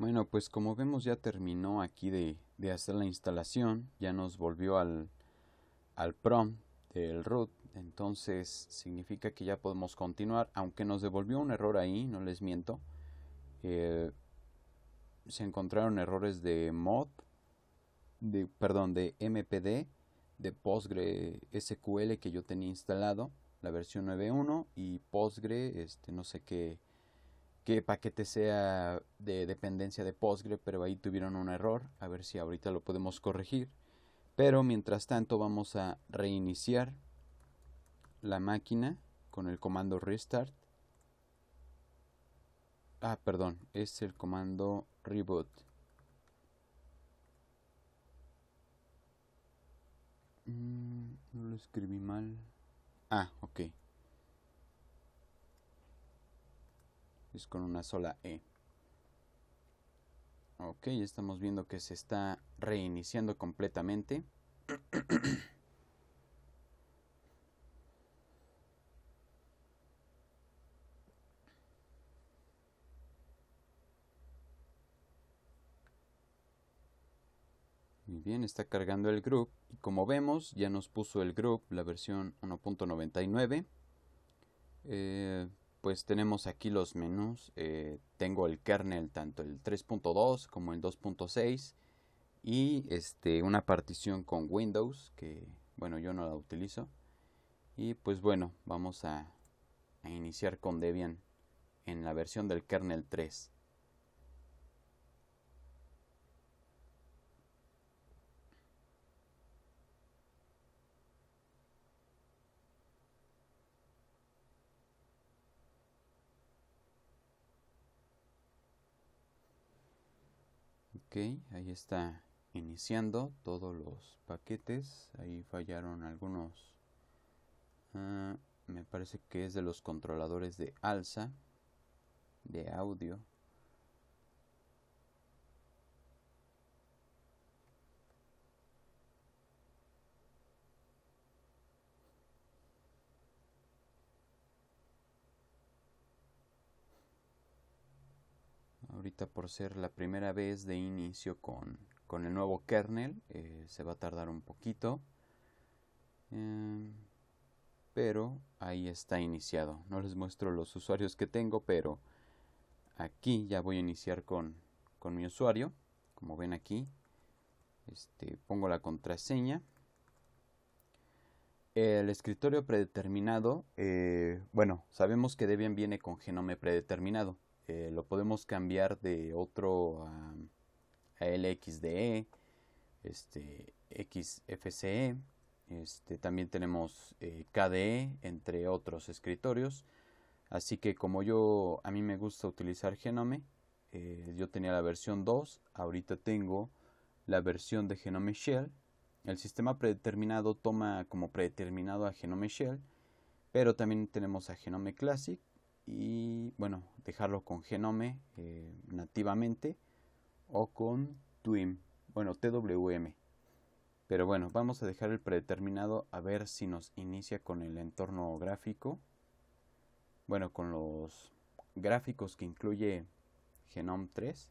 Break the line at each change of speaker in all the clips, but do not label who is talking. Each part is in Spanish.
Bueno, pues como vemos ya terminó aquí de, hacer la instalación, ya nos volvió al, al prom del root, entonces significa que ya podemos continuar, aunque nos devolvió un error ahí, no les miento. Eh, se encontraron errores de mod, de, perdón, de MPD, de PostgreSQL que yo tenía instalado, la versión 9.1 y Postgre, este, no sé qué paquete sea de dependencia de Postgre, pero ahí tuvieron un error, a ver si ahorita lo podemos corregir. Pero mientras tanto vamos a reiniciar la máquina con el comando restart. Ah, perdón, es el comando reboot. Mm, no lo escribí mal. Ah, ok. con una sola E. Ok, estamos viendo que se está reiniciando completamente. Muy bien, está cargando el group y como vemos ya nos puso el group la versión 1.99. Eh, pues tenemos aquí los menús. Eh, tengo el kernel tanto el 3.2 como el 2.6 y este, una partición con Windows que bueno yo no la utilizo. Y pues bueno, vamos a, a iniciar con Debian en la versión del kernel 3. ok ahí está iniciando todos los paquetes ahí fallaron algunos ah, me parece que es de los controladores de alza de audio ahorita por ser la primera vez de inicio con, el nuevo kernel, eh, se va a tardar un poquito. Eh, pero ahí está iniciado. No les muestro los usuarios que tengo, pero aquí ya voy a iniciar con, mi usuario. Como ven aquí, este, pongo la contraseña. El escritorio predeterminado, eh, bueno, sabemos que Debian viene con genome predeterminado lo podemos cambiar de otro a, LXDE, este, XFCE, este, también tenemos eh, KDE, entre otros escritorios. Así que como yo, a mí me gusta utilizar Genome, eh, yo tenía la versión 2, ahorita tengo la versión de Genome Shell. El sistema predeterminado toma como predeterminado a Genome Shell, pero también tenemos a Genome Classic y bueno, dejarlo con Genome eh, nativamente o con Twim, bueno, TWM. Pero bueno, vamos a dejar el predeterminado a ver si nos inicia con el entorno gráfico. Bueno, con los gráficos que incluye Genome 3.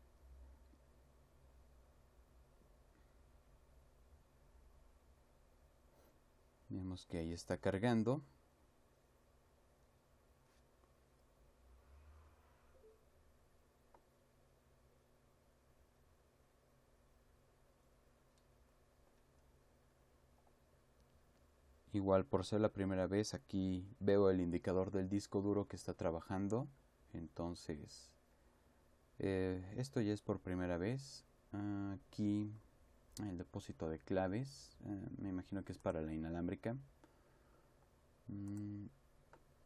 Vemos que ahí está cargando. Igual por ser la primera vez aquí veo el indicador del disco duro que está trabajando. Entonces eh, esto ya es por primera vez. Ah, aquí el depósito de claves. Eh, me imagino que es para la inalámbrica. Mm,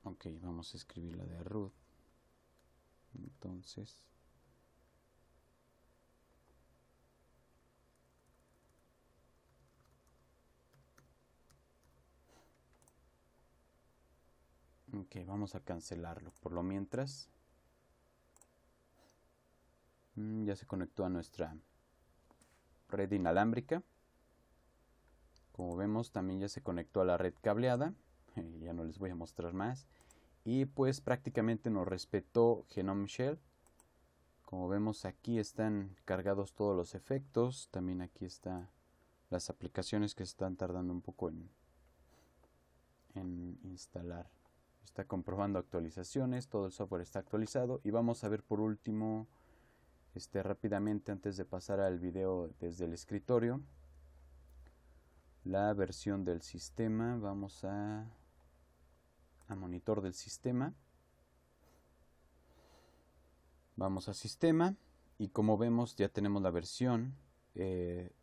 ok, vamos a escribir la de root. Entonces vamos a cancelarlo. Por lo mientras. Mm, ya se conectó a nuestra red inalámbrica. Como vemos, también ya se conectó a la red cableada. Eh, ya no les voy a mostrar más. Y pues prácticamente nos respetó Genome Shell. Como vemos aquí están cargados todos los efectos. También aquí están las aplicaciones que están tardando un poco en, en instalar está comprobando actualizaciones, todo el software está actualizado y vamos a ver por último este rápidamente antes de pasar al video desde el escritorio la versión del sistema, vamos a a monitor del sistema. Vamos a sistema y como vemos ya tenemos la versión 7.1,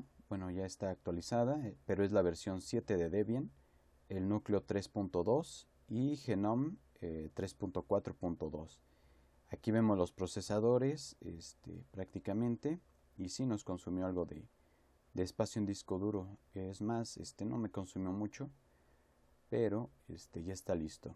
eh, bueno ya está actualizada, eh, pero es la versión 7 de Debian el núcleo 3.2 y Genome eh, 3.4.2. Aquí vemos los procesadores este, prácticamente y si nos consumió algo de, espacio en disco duro. Es más, este no me consumió mucho, pero este, ya está listo.